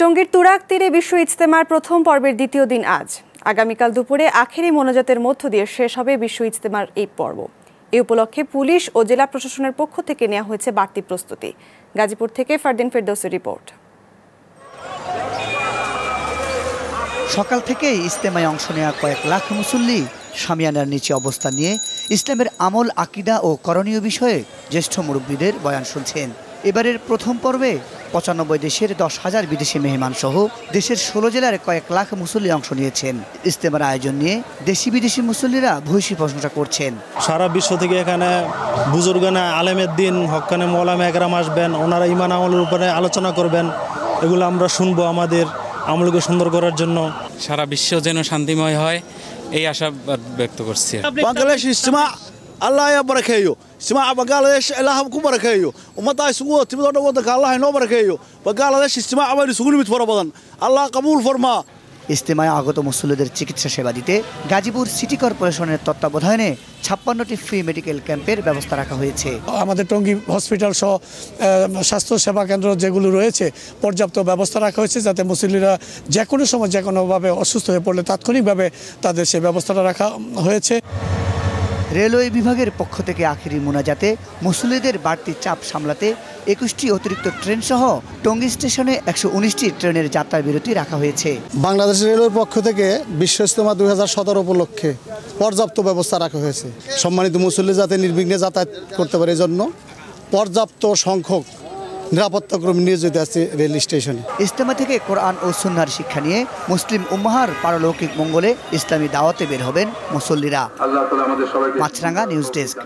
টঙ্গীর তুরাক তীরে বিশ্ব ইজতেমার প্রথম পর্বের দ্বিতীয় দিন আজ আগামীকাল দুপুরে আখেরি মনোজাতের মধ্য দিয়ে শেষ হবে বিশ্ব ইজতেমার এই পর্ব এ উপলক্ষে পুলিশ ও জেলা প্রশাসনের পক্ষ থেকে নেওয়া হয়েছে বাড়তি প্রস্তুতি গাজীপুর থেকে ফারদিন ফেরদৌসের রিপোর্ট সকাল থেকে ইজতেমায় অংশ নেওয়া কয়েক লাখ মুসল্লি সামিয়ানার নিচে অবস্থান নিয়ে ইসলামের আমল আকিদা ও করণীয় বিষয়ে জ্যেষ্ঠ মুরব্বীদের বয়ান শুনছেন এবারের প্রথম পর্বে পঁচানব্বই দেশের দশ হাজার বিদেশি মেহমান সহ দেশের ষোলো জেলার কয়েক লাখ মুসল্লি অংশ নিয়েছেন ইস্তেমার আয়োজন নিয়ে দেশি বিদেশি মুসল্লিরা ভূয়সী প্রশংসা করছেন সারা বিশ্ব থেকে এখানে বুজুর্গানা আলেমের দিন হকানে মৌলামে একরাম আসবেন ওনারা ইমান আমলের উপরে আলোচনা করবেন এগুলো আমরা শুনবো আমাদের আমলকে সুন্দর করার জন্য সারা বিশ্ব যেন শান্তিময় হয় এই আশা ব্যক্ত করছি বাংলাদেশ ইস্তেমা আল্লাহ simaca bangaladesh ilaah ku barakeeyo ummaddaa isugu e wada timid oo dhan waddanka allah inoo e barakeeyo bangaladesh istimaaca baynu isugu nimid fara badan allah qabuul farmaa ইস্তেমায় আগত মুসল্লিদের চিকিৎসা সেবা দিতে গাজীপুর সিটি কর্পোরেশনের তত্ত্বাবধানে ছাপ্পান্নটি ফ্রি মেডিকেল ক্যাম্পের ব্যবস্থা রাখা হয়েছে আমাদের টঙ্গী হসপিটাল সহ স্বাস্থ্য সেবা কেন্দ্র যেগুলো রয়েছে পর্যাপ্ত ব্যবস্থা রাখা হয়েছে যাতে মুসল্লিরা যে কোনো সময় যে কোনোভাবে অসুস্থ হয়ে পড়লে তাৎক্ষণিকভাবে তাদের সে ব্যবস্থাটা রাখা হয়েছে রেলওয়ে বিভাগের পক্ষ থেকে আখেরি মোনাজাতে মুসল্লিদের বাড়তি চাপ সামলাতে একুশটি অতিরিক্ত ট্রেন সহ টঙ্গী স্টেশনে একশো উনিশটি ট্রেনের যাত্রা বিরতি রাখা হয়েছে বাংলাদেশ রেলওয়ের পক্ষ থেকে বিশ্ব ইস্তমা দুই উপলক্ষে পর্যাপ্ত ব্যবস্থা রাখা হয়েছে সম্মানিত মুসল্লি যাতে নির্বিঘ্নে যাতায়াত করতে পারে জন্য পর্যাপ্ত সংখ্যক নিরাপত্তা নিয়োজিত আছে রেল স্টেশনে ইস্তেমা থেকে কোরআন ও সুন্নার শিক্ষা নিয়ে মুসলিম উম্মাহার পারলৌকিক মঙ্গলে ইসলামী দাওয়াতে বের হবেন মুসল্লিরা মাছরাঙ্গা নিউজ ডেস্ক